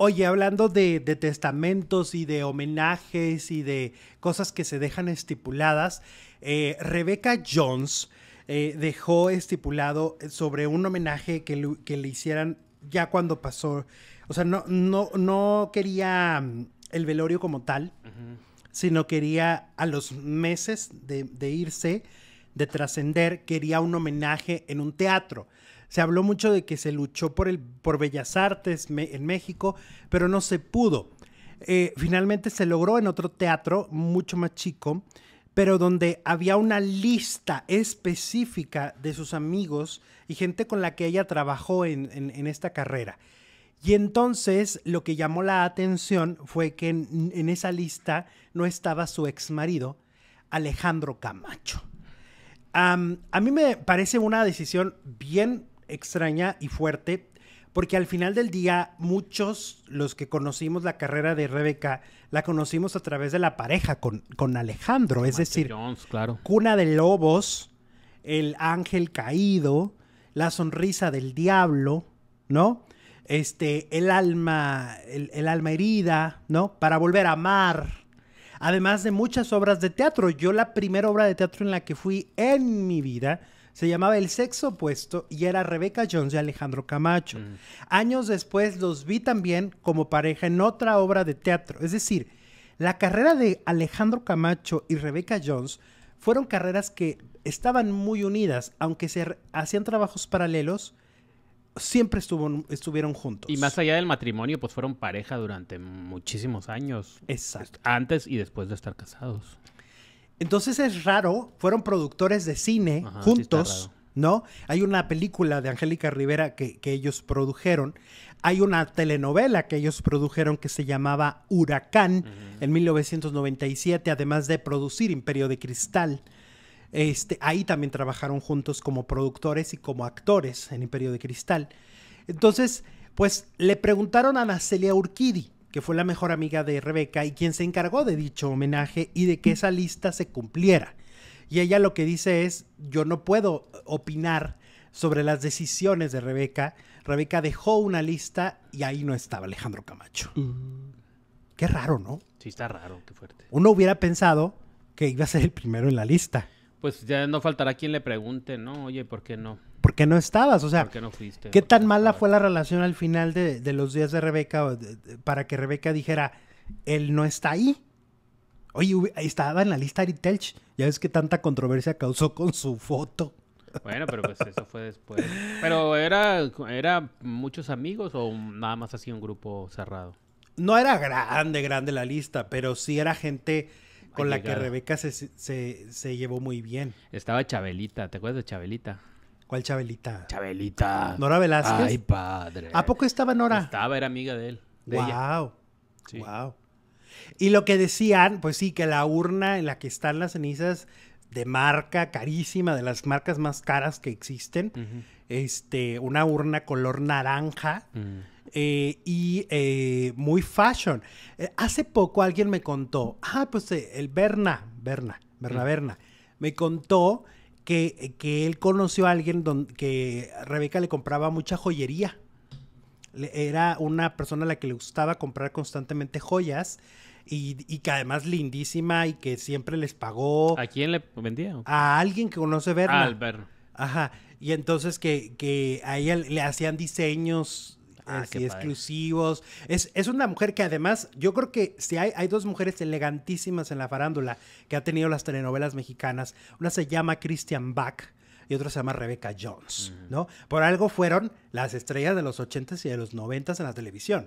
Oye, hablando de, testamentos y de homenajes y de cosas que se dejan estipuladas, Rebeca eh, Rebecca Jones eh, dejó estipulado sobre un homenaje que, le, hicieran ya cuando pasó. O sea, no, no, no quería mm, el velorio como tal, sino quería a los meses de irse de trascender quería un homenaje en un teatro. Se habló mucho de que se luchó por, Bellas Artes en México, pero no se pudo. Eh, finalmente se logró en otro teatro mucho más chico, pero donde había una lista específica de sus amigos y gente con la que ella trabajó en, esta carrera. Y entonces lo que llamó la atención fue que en, en esa lista no estaba su ex marido, Alejandro Camacho a mí me parece una decisión bien extraña y fuerte, porque al final del día muchos, los que conocimos la carrera de Rebeca, la conocimos a través de la pareja con, con Alejandro, es decir, Cuna de Lobos, El Ángel Caído, La Sonrisa del Diablo, ¿no? Este, el alma, el, el alma herida, ¿no? Para volver a amar, además de muchas obras de teatro. Yo la primera obra de teatro en la que fui en mi vida se llamaba El sexo opuesto y era Rebeca Jones y Alejandro Camacho. Mm. Años después los vi también como pareja en otra obra de teatro. Es decir, la carrera de Alejandro Camacho y Rebeca Jones fueron carreras que estaban muy unidas, aunque se hacían trabajos paralelos siempre estuvieron juntos. Y más allá del matrimonio, pues fueron pareja durante muchísimos años. Exacto. Antes y después de estar casados. Entonces es raro, fueron productores de cine juntos, ¿no? Hay una película de Angélica Rivera que, ellos produjeron, hay una telenovela que ellos produjeron que se llamaba Huracán en 1997, además de producir Imperio de Cristal. Este, ahí también trabajaron juntos como productores y como actores en Imperio de Cristal. Entonces, pues le preguntaron a Nacelia Urquidi, que fue la mejor amiga de Rebeca y quien se encargó de dicho homenaje y de que esa lista se cumpliera. Y ella lo que dice es, yo no puedo opinar sobre las decisiones de Rebeca. Rebeca dejó una lista y ahí no estaba Alejandro Camacho. Mm. Qué raro, ¿no? Sí, está raro, qué fuerte. Uno hubiera pensado que iba a ser el primero en la lista. Pues ya no faltará quien le pregunte, ¿no? Oye, ¿por qué no? ¿Por qué no estabas? O sea, ¿Por qué, no fuiste? ¿qué tan mala fue la relación al final de, los días de Rebeca para que Rebeca dijera, él no está ahí? Oye, estaba en la lista Ari Telch. Ya ves que tanta controversia causó con su foto. Bueno, pero pues eso fue después. Pero era, era muchos amigos o nada más así un grupo cerrado. No era grande, grande la lista, pero sí era gente con la que Rebeca se, llevó muy bien. Estaba Chabelita, ¿te acuerdas de Chabelita? ¿Cuál Chabelita? Chabelita. Nora Velázquez. Ay, padre. ¿A poco estaba Nora? Estaba, era amiga de él. wow. Sí. Wow. Y lo que decían, pues sí, que la urna en la que están las cenizas de marca carísima, de las marcas más caras que existen, este, una urna color naranja. Mm. Eh, y eh, muy fashion. Eh, hace poco alguien me contó, ah, pues el Berna, Berna, Berna, mm. Berna, me contó que, que él conoció a alguien que Rebeca le compraba mucha joyería. era una persona a la que le gustaba comprar constantemente joyas. Y, que además lindísima y que siempre les pagó. ¿A quién le vendía? A alguien que conoce Berna. al ah, Ajá. Y entonces que, que a ella le hacían diseños Ah, así exclusivos. Es, una mujer que además, yo creo que si hay, hay dos mujeres elegantísimas en la farándula que ha tenido las telenovelas mexicanas, una se llama Christian Bach y otra se llama Rebecca Jones, ¿no? Por algo fueron las estrellas de los 80s y de los 90 en la televisión.